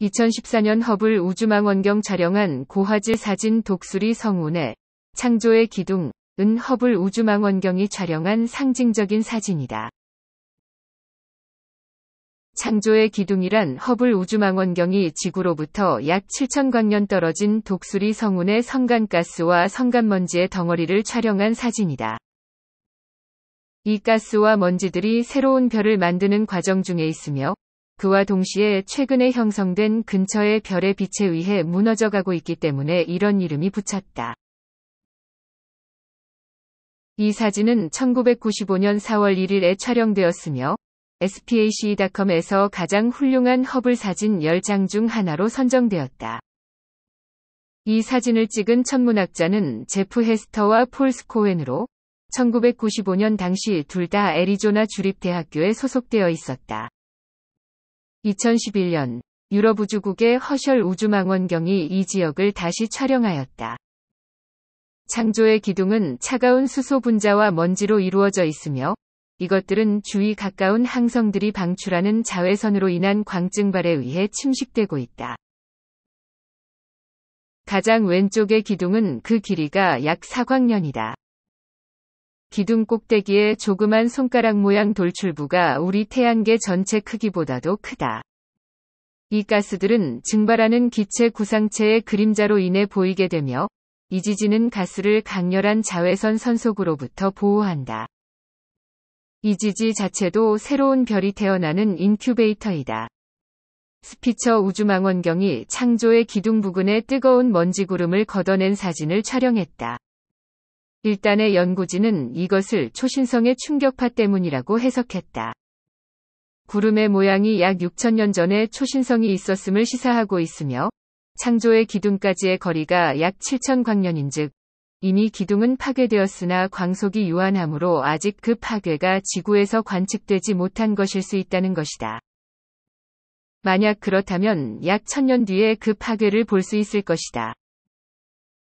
2014년 허블 우주망원경 촬영한 고화질 사진 독수리 성운의 창조의 기둥, 은 허블 우주망원경이 촬영한 상징적인 사진이다. 창조의 기둥이란 허블 우주망원경이 지구로부터 약7천광년 떨어진 독수리 성운의 성간가스와 성간먼지의 덩어리를 촬영한 사진이다. 이 가스와 먼지들이 새로운 별을 만드는 과정 중에 있으며 그와 동시에 최근에 형성된 근처의 별의 빛에 의해 무너져가고 있기 때문에 이런 이름이 붙였다. 이 사진은 1995년 4월 1일에 촬영되었으며 s p a c c o m 에서 가장 훌륭한 허블 사진 10장 중 하나로 선정되었다. 이 사진을 찍은 천문학자는 제프 헤스터와 폴 스코웬으로 1995년 당시 둘 다 애리조나 주립대학교에 소속되어 있었다. 2011년 유럽 우주국의 허셜 우주망원경이 이 지역을 다시 촬영하였다. 창조의 기둥은 차가운 수소 분자와 먼지로 이루어져 있으며 이것들은 주위 가까운 항성들이 방출하는 자외선으로 인한 광증발에 의해 침식되고 있다. 가장 왼쪽의 기둥은 그 길이가 약 4광년이다. 기둥 꼭대기에 조그만 손가락 모양 돌출부가 우리 태양계 전체 크기보다도 크다. 이 가스들은 증발하는 기체 구상체의 그림자로 인해 보이게 되며 이 지진은 가스를 강렬한 자외선 선속으로부터 보호한다. 이 지지 자체도 새로운 별이 태어나는 인큐베이터이다. 스피처 우주망원경이 창조의 기둥 부근에 뜨거운 먼지 구름을 걷어낸 사진을 촬영했다. 일단의 연구진은 이것을 초신성의 충격파 때문이라고 해석했다. 구름의 모양이 약 6천년 전에 초신성이 있었음을 시사하고 있으며 창조의 기둥까지의 거리가 약 7천 광년인즉 이미 기둥은 파괴되었으나 광속이 유한하므로 아직 그 파괴가 지구에서 관측되지 못한 것일 수 있다는 것이다. 만약 그렇다면 약 천년 뒤에 그 파괴를 볼 수 있을 것이다.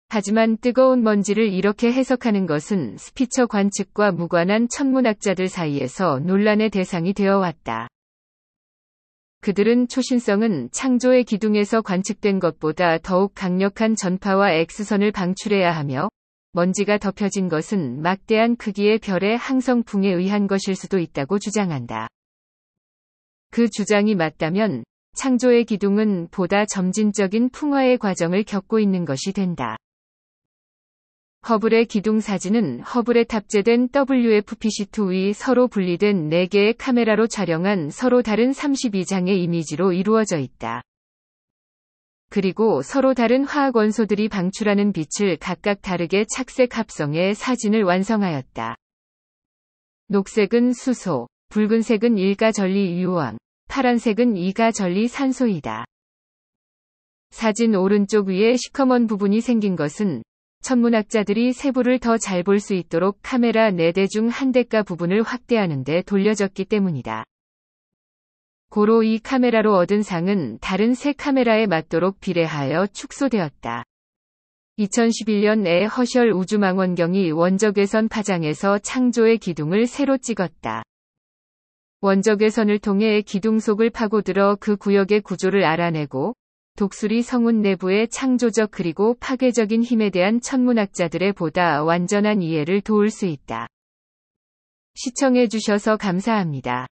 하지만 뜨거운 먼지를 이렇게 해석하는 것은 스피처 관측과 무관한 천문학자들 사이에서 논란의 대상이 되어 왔다. 그들은 초신성은 창조의 기둥에서 관측된 것보다 더욱 강력한 전파와 X선을 방출해야 하며 먼지가 덮여진 것은 막대한 크기의 별의 항성풍에 의한 것일 수도 있다고 주장한다. 그 주장이 맞다면 창조의 기둥은 보다 점진적인 풍화의 과정을 겪고 있는 것이 된다. 허블의 기둥 사진은 허블에 탑재된 WFPC2의 서로 분리된 4개의 카메라로 촬영한 서로 다른 32장의 이미지로 이루어져 있다. 그리고 서로 다른 화학 원소들이 방출하는 빛을 각각 다르게 착색 합성해 사진을 완성하였다. 녹색은 수소, 붉은색은 일가 전리 유황, 파란색은 이가 전리 산소이다. 사진 오른쪽 위에 시커먼 부분이 생긴 것은 천문학자들이 세부를 더 잘 볼 수 있도록 카메라 4대 중 한 대가 부분을 확대하는 데 돌려졌기 때문이다. 고로 이 카메라로 얻은 상은 다른 새 카메라에 맞도록 비례하여 축소되었다. 2011년에 허셜 우주망원경이 원적외선 파장에서 창조의 기둥을 새로 찍었다. 원적외선을 통해 기둥 속을 파고들어 그 구역의 구조를 알아내고 독수리 성운 내부의 창조적 그리고 파괴적인 힘에 대한 천문학자들의 보다 완전한 이해를 도울 수 있다. 시청해주셔서 감사합니다.